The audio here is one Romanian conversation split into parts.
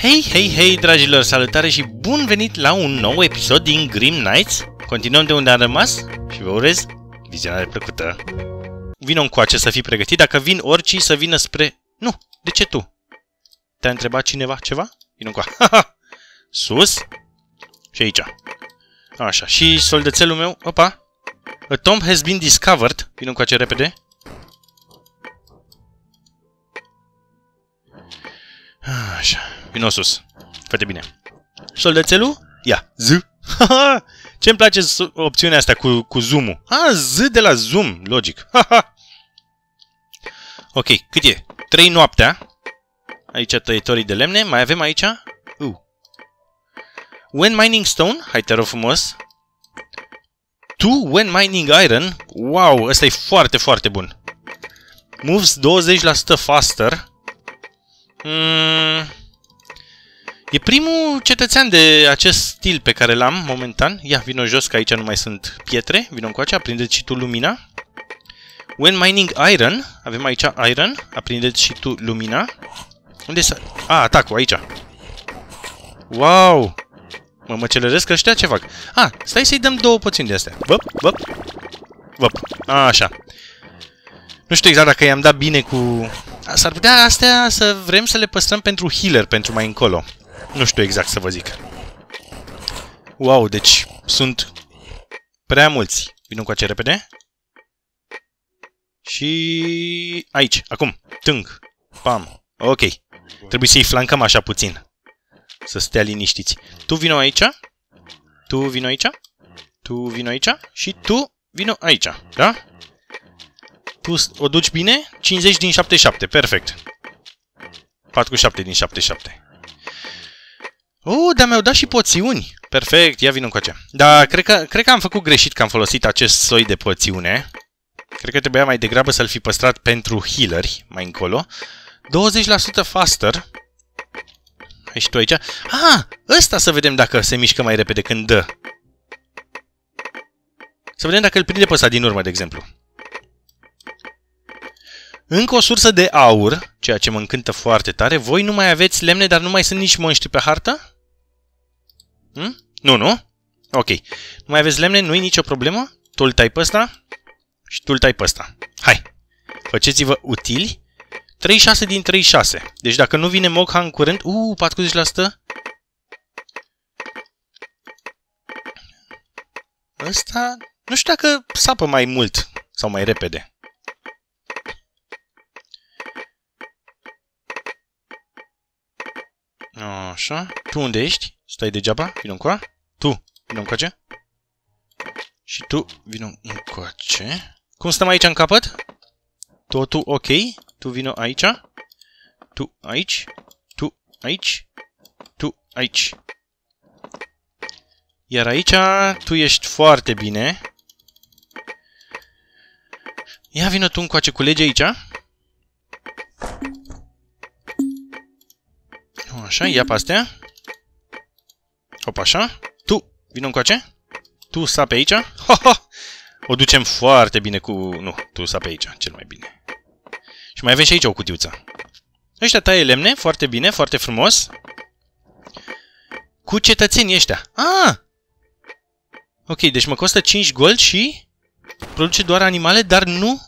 Hei, hei, hei, dragilor, salutare și bun venit la un nou episod din Grim Nights. Continuăm de unde am rămas și vă urez vizionare plăcută. Vino încoace să fii pregătit, dacă vin oricii să vină spre... Nu, de ce tu? Te-a întrebat cineva ceva? Vino încoa. Sus și aici. Așa, și soldățelul meu, opa. A tomb has been discovered. Vino încoace repede. Așa. Vino sus. Foarte bine. Soldețelul? Ia. Z. Ce îmi place opțiunea asta cu, cu zoom-ul? A, Z de la zoom. Logic. ok, cât e? Trei noaptea. Aici tăietorii de lemne. Mai avem aici? Uh. When mining stone. Hai, te rog frumos. Tu, when mining iron. Wow, ăsta e foarte, foarte bun. Moves 20% faster. Mm. e primul cetățean de acest stil pe care l-am momentan. Ia, vino jos, că aici nu mai sunt pietre. Vino cu acea, aprindeți și tu lumina. When mining iron, avem aici iron, aprindeți și tu lumina. Unde să... A, atacul, aici. Wow! Mă măcelăresc ăștia ce fac? A, stai să-i dăm două puțin de astea. Văp, văp, văp. A, așa. Nu știu exact dacă i-am dat bine cu... S-ar putea astea să vrem să le păstrăm pentru healer, pentru mai încolo. Nu știu exact să vă zic. Wow, deci sunt prea mulți. Vin cu acea repede. Și aici, acum, tâng, pam, ok. Trebuie să-i flancăm așa puțin. Să stea liniștiți. Tu vino aici, tu vino aici, tu vino aici și tu vino aici, da? Plus, o duci bine? 50 din 77, perfect. 47 din 77. Oh, uh, dar mi-au dat și poțiuni. Perfect, ia cu încoace. Dar cred că, cred că am făcut greșit că am folosit acest soi de poțiune. Cred că trebuia mai degrabă să-l fi păstrat pentru healeri, mai încolo. 20% faster. Ești tu aici? Ah, ăsta să vedem dacă se mișcă mai repede când dă. Să vedem dacă îl prinde pe ăsta din urmă, de exemplu. Încă o sursă de aur, ceea ce mă încântă foarte tare. Voi nu mai aveți lemne, dar nu mai sunt nici monștri pe hartă? Hm? Nu, nu? Ok. Nu mai aveți lemne, nu-i nicio problemă. Tu îl tai pe ăsta și tu îl tai pe ăsta. Hai! Faceți-vă utili. 36 din 36. Deci dacă nu vine Mokha în curând... Uuu, 40%? Ăsta... Nu știu dacă sapă mai mult sau mai repede. Așa. Tu unde ești? Stai degeaba. Vino încoa. Tu. Vino încoace. Și tu vino încoace. Cum stăm aici în capăt? Totul ok. Tu vino aici. Tu aici. Tu aici. Tu aici. Iar aici tu ești foarte bine. Ia vină tu încoace cu lege aici. Așa, ia pe astea. Hop, așa. Tu, vină încoace. Tu sa pe aici. Ha, ha. O ducem foarte bine cu... Nu, tu sa pe aici, cel mai bine. Și mai avem și aici o cutiuță. Ăștia taie lemne, foarte bine, foarte frumos. Cu cetățenii ăștia. Ah! Ok, deci mă costă 5 gold și produce doar animale, dar nu...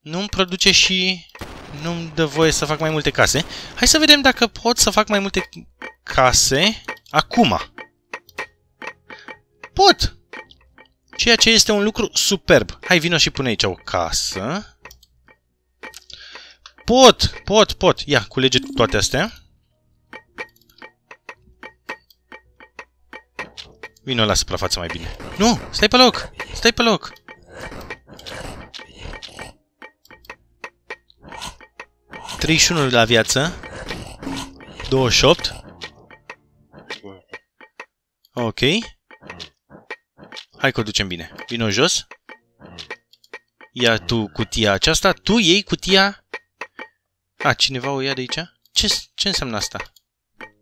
Nu-mi produce și nu-mi dă voie să fac mai multe case. Hai să vedem dacă pot să fac mai multe case acum. Pot! Ceea ce este un lucru superb. Hai, vino și pune aici o casă. Pot, pot, pot. Ia, culege toate astea. Vino la suprafață mai bine. Nu, stai pe loc, stai pe loc. 31 la viață. 28. Ok. Hai că o ducem bine. Vino jos. Ia tu cutia aceasta. Tu iei cutia... A, cineva o ia de aici? Ce, ce înseamnă asta?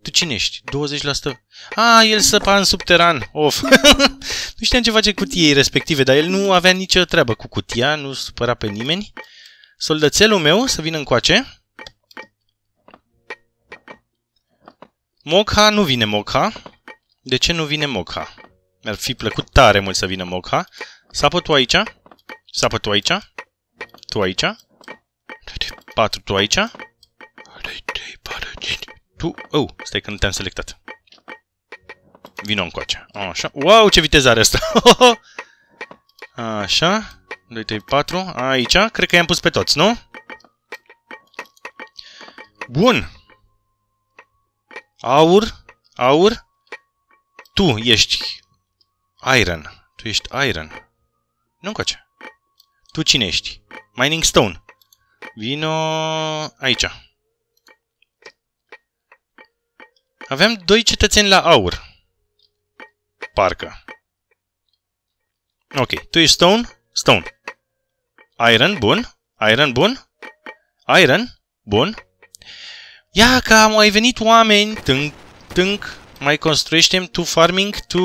Tu cine ești? 20%? A, el săpa în subteran. Of. nu știam ce face cutiei respective, dar el nu avea nicio treabă cu cutia, nu supăra pe nimeni. Soldățelul meu să vină încoace. Moca nu vine Moca. De ce nu vine Moca? Mi-ar fi plăcut tare mult să vină Moca. Sapă tu aici. Sapă tu aici. Tu aici. Patru tu aici. Tu... Oh, stai că nu te-am selectat. Vino încoace. Așa. Wow, ce viteză are asta! Așa. 2, 3, 4. Aici. Cred că i-am pus pe toți, nu? Bun. Aur, aur, tu ești iron. Tu ești iron. Nu încoace. Tu cine ești? Mining stone. Vino aici. Aveam doi cetățeni la aur. Parcă. Ok, tu ești stone? Stone. Iron, bun. Iron, bun. Iron, bun. Ia că au mai venit oameni. Tânc, tânc. Mai construiștem tu farming, tu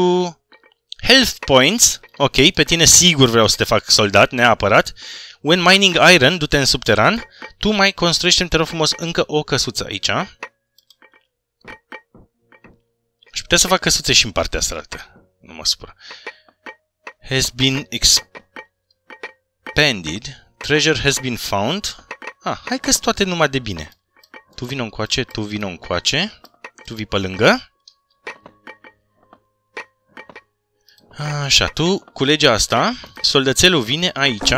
health points. Ok, pe tine sigur vreau să te fac soldat, neapărat. When mining iron, du-te în subteran. Tu mai construiește te rog frumos, încă o căsuță aici. Și putea să fac căsuțe și în partea asta altă. Nu mă supăr. Has been expanded. Treasure has been found. Ah, hai că toate numai de bine. Tu vino încoace, tu vino încoace. Tu vii pe lângă. Așa, tu culege asta. Soldățelul vine aici.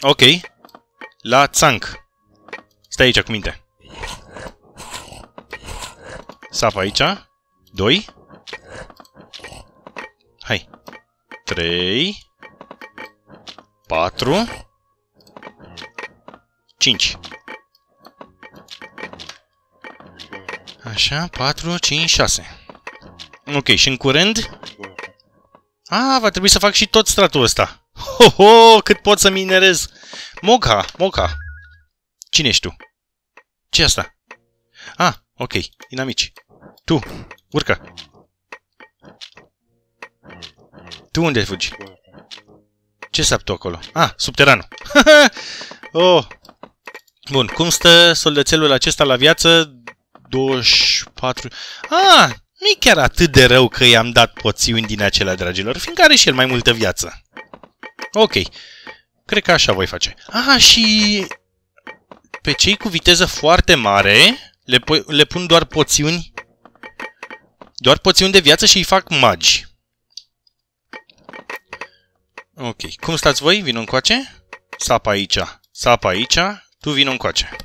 Ok. La țanc. Stai aici cu minte. Sap aici. 2. Hai. 3. 4. 5. Așa, 4, 5, 6. Ok, și în curând? A, va trebui să fac și tot stratul ăsta. Ho, ho, cât pot să minerez. Moca, Moca. Cine ești tu? ce asta? Ah, ok, inamici. Tu, urcă. Tu unde fugi? Ce s-a tu acolo? Ah, subteranul. oh. Bun, cum stă soldățelul acesta la viață 24... Ah, nu e chiar atât de rău că i-am dat poțiuni din acelea, dragilor, fiindcă are și el mai multă viață. Ok. Cred că așa voi face. Ah, și... Pe cei cu viteză foarte mare le, le pun doar poțiuni... Doar poțiuni de viață și îi fac magi. Ok. Cum stați voi? Vin încoace? Sapa aici. Sapa aici. Tu vin încoace.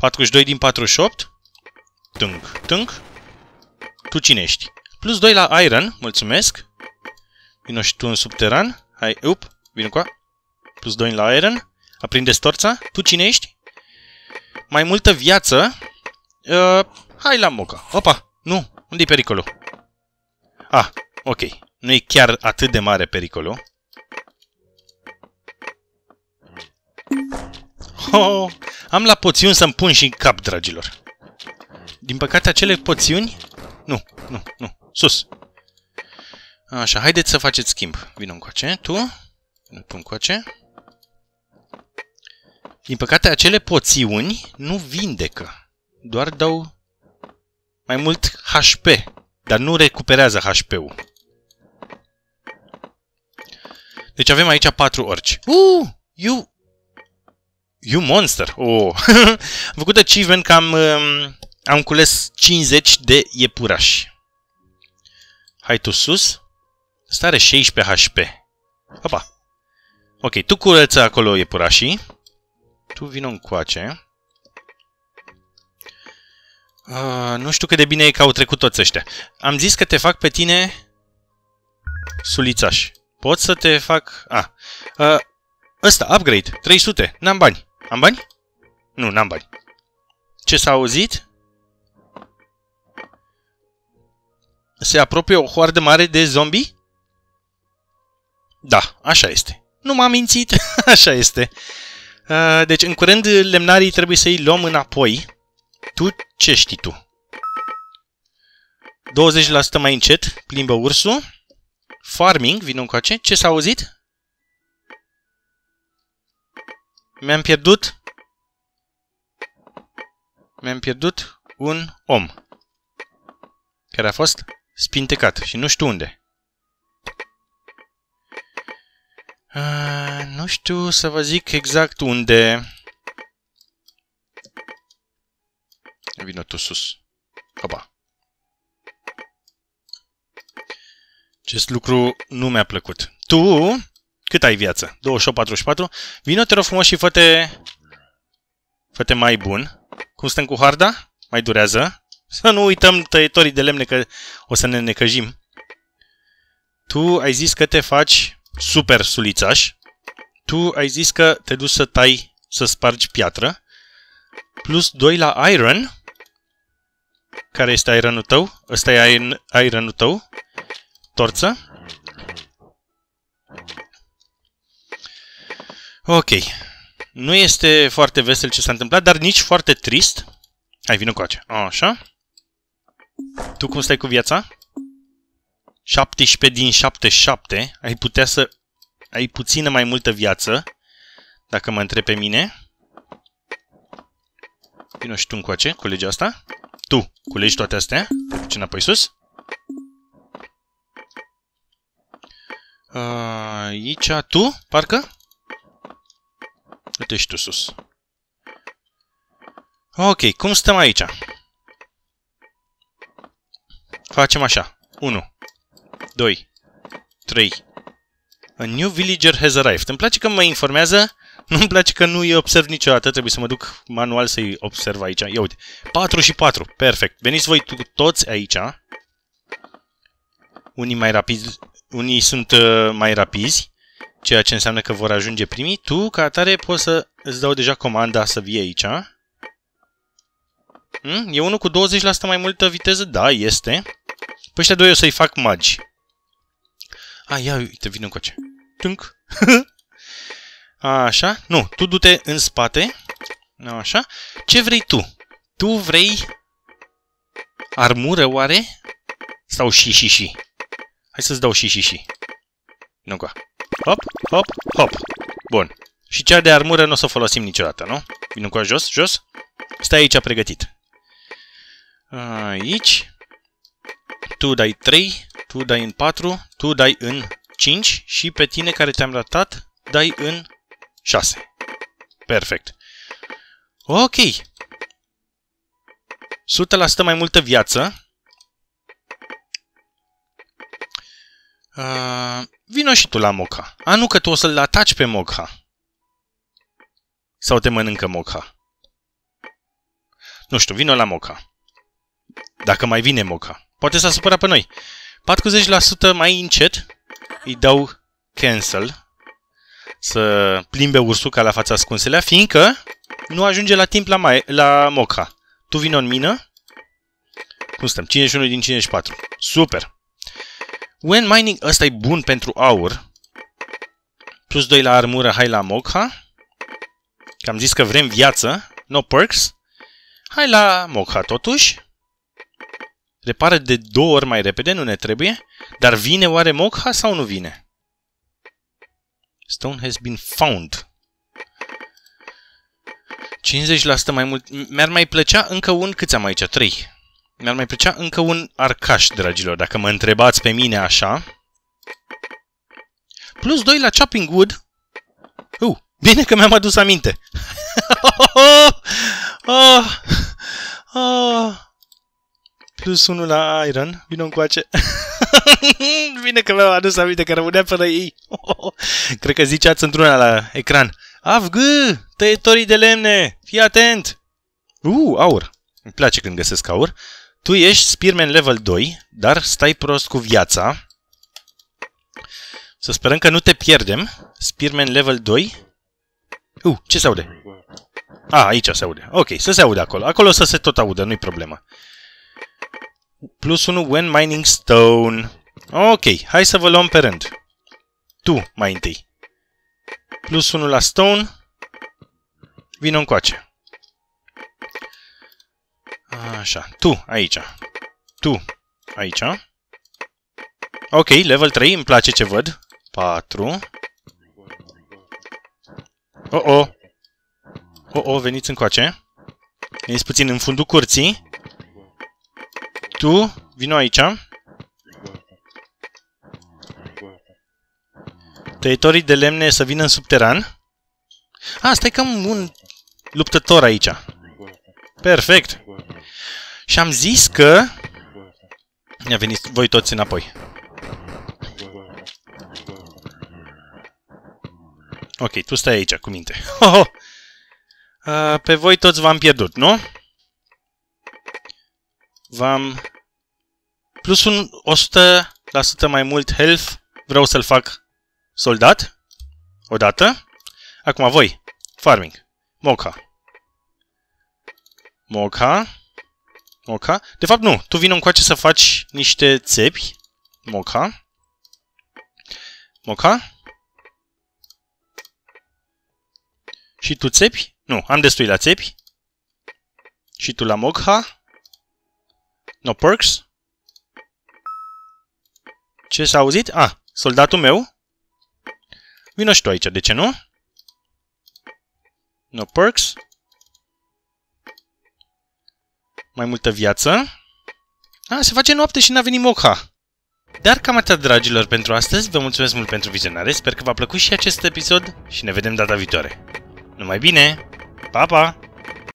42 din 48. Tânc, tânc. Tu cine ești? Plus 2 la Iron, mulțumesc. Vino și tu în subteran. Hai, up, vino cu Plus 2 la Iron. Aprinde storța. Tu cine ești? Mai multă viață. Uh, hai la moca. Opa, nu. Unde-i pericolul? Ah, ok. Nu e chiar atât de mare pericolul. Oh, am la poțiuni să-mi pun și în cap, dragilor. Din păcate, acele poțiuni... Nu, nu, nu. Sus. Așa, haideți să faceți schimb. Vino încoace, tu. Nu pun coace. Din păcate, acele poțiuni nu vindecă. Doar dau mai mult HP, dar nu recuperează HP-ul. Deci avem aici patru orci. Uh, you. You Monster! Oh. am făcut achievement că am, um, am cules 50 de iepurași. Hai tu sus. Stare 16 HP. Opa! Ok, tu curăță acolo iepurașii. Tu vin în coace. Uh, nu știu cât de bine e că au trecut toți ăștia. Am zis că te fac pe tine sulițaș. Pot să te fac... ah. uh, ăsta, upgrade, 300, n-am bani. Am bani? Nu, n-am bani. Ce s-a auzit? Se apropie o hoardă mare de zombi? Da, așa este. Nu m-am mințit, așa este. Uh, deci, în curând, lemnarii trebuie să-i luăm înapoi. Tu ce știi tu? 20% mai încet, plimbă ursul. Farming, cu ce? Ce s-a auzit? mi-am pierdut mi-am pierdut un om care a fost spintecat și nu știu unde. A, nu știu să vă zic exact unde. Vino tu sus. Opa. Acest lucru nu mi-a plăcut. Tu cât ai viață? 28-44. Vino, te rog frumos, și fă-te... fă mai bun. Cum stăm cu harda? Mai durează. Să nu uităm tăietorii de lemne că o să ne necăjim. Tu ai zis că te faci super sulițaș. Tu ai zis că te duci să tai, să spargi piatră. Plus 2 la iron. Care este ironul tău? Ăsta e iron, ironul tău. Torță. Ok. Nu este foarte vesel ce s-a întâmplat, dar nici foarte trist. Hai, vină cu acea. Așa. Tu cum stai cu viața? 17 din 77. Ai putea să ai puțină mai multă viață, dacă mă întreb pe mine. Vino și tu încoace, colegi asta. Tu culegi toate astea. Te duci înapoi sus. A, aici, tu, parcă? Du-te și tu sus. Ok, cum stăm aici? Facem așa. 1, 2, 3. A new villager has arrived. Îmi place că mă informează, nu-mi place că nu-i observ niciodată. Trebuie să mă duc manual să-i observ aici. Ia uite, 4 și 4. Perfect. Veniți voi toți aici. Unii mai rapizi, unii sunt uh, mai rapizi ceea ce înseamnă că vor ajunge primii. Tu, ca atare, poți să îți dau deja comanda să vii aici. Hmm? E unul cu 20% mai multă viteză? Da, este. Păi ăștia doi o să-i fac magi. A, ia uite, vin încoace. Tânc. Așa. Nu, tu du-te în spate. Așa. Ce vrei tu? Tu vrei armură oare? Sau și și și? Hai să-ți dau și și și. Nu Hop, hop, hop. Bun. Și cea de armură nu o să o folosim niciodată, nu? Vin cu jos, jos. Stai aici pregătit. Aici. Tu dai 3, tu dai în 4, tu dai în 5 și pe tine care te-am ratat dai în 6. Perfect. Ok. 100% mai multă viață. Uh, Vino și tu la Moca. A, nu că tu o să-l ataci pe Moca. Sau te mănâncă Moca. Nu știu, vino la Moca. Dacă mai vine Moca. Poate s-a supărat pe noi. 40% mai încet îi dau cancel să plimbe ca la fața ascunselea, fiindcă nu ajunge la timp la, mai, la Moca. Tu vino în mină. Cum stăm? 51 din 54. Super! When mining, ăsta e bun pentru aur. Plus 2 la armură, hai la Mogha. Că am zis că vrem viață. No perks. Hai la Mogha totuși. Repară de două ori mai repede, nu ne trebuie. Dar vine oare Mogha sau nu vine? Stone has been found. 50% mai mult. Mi-ar mai plăcea încă un... Câți am aici? 3. Mi-ar mai plăcea încă un arcaș, dragilor, dacă mă întrebați pe mine așa. Plus 2 la Chopping Wood. Uh, bine că mi-am adus aminte. oh, oh, oh. Plus 1 la Iron. Vino încoace. bine că mi-am adus aminte că rămânea fără ei. Cred că ziceați într-una la ecran. Avg, tăietorii de lemne, fii atent! Uh, aur. Îmi place când găsesc aur. Tu ești Spearman level 2, dar stai prost cu viața. Să sperăm că nu te pierdem. Spearman level 2. Uh, ce se aude? A, ah, aici se aude. Ok, să se aude acolo. Acolo să se tot audă, nu-i problemă. Plus 1, when mining stone. Ok, hai să vă luăm pe rând. Tu, mai întâi. Plus 1 la stone. Vino încoace. Așa, tu aici. Tu aici. Ok, level 3, îmi place ce văd. 4. Oh, oh. Oh, oh, veniți încoace. Veniți puțin în fundul curții. Tu, vino aici. Tăietorii de lemne să vină în subteran. Ah, stai că am un luptător aici. Perfect. Și am zis că... Ne a venit voi toți înapoi. Ok, tu stai aici, cu minte. Ho, oh, ho. Oh. pe voi toți v-am pierdut, nu? V-am... Plus un 100% mai mult health. Vreau să-l fac soldat. Odată. Acum voi. Farming. Moca. Moca moca. De fapt, nu. Tu vină încoace să faci niște țepi. Moca. Moca. Și tu țepi? Nu, am destui la țepi. Și tu la moca. No perks. Ce s-a auzit? Ah, soldatul meu. Vino și tu aici, de ce nu? No perks mai multă viață. A, se face noapte și n-a venit Mocha. Dar cam atât, dragilor, pentru astăzi. Vă mulțumesc mult pentru vizionare. Sper că v-a plăcut și acest episod și ne vedem data viitoare. Numai bine! Pa, pa!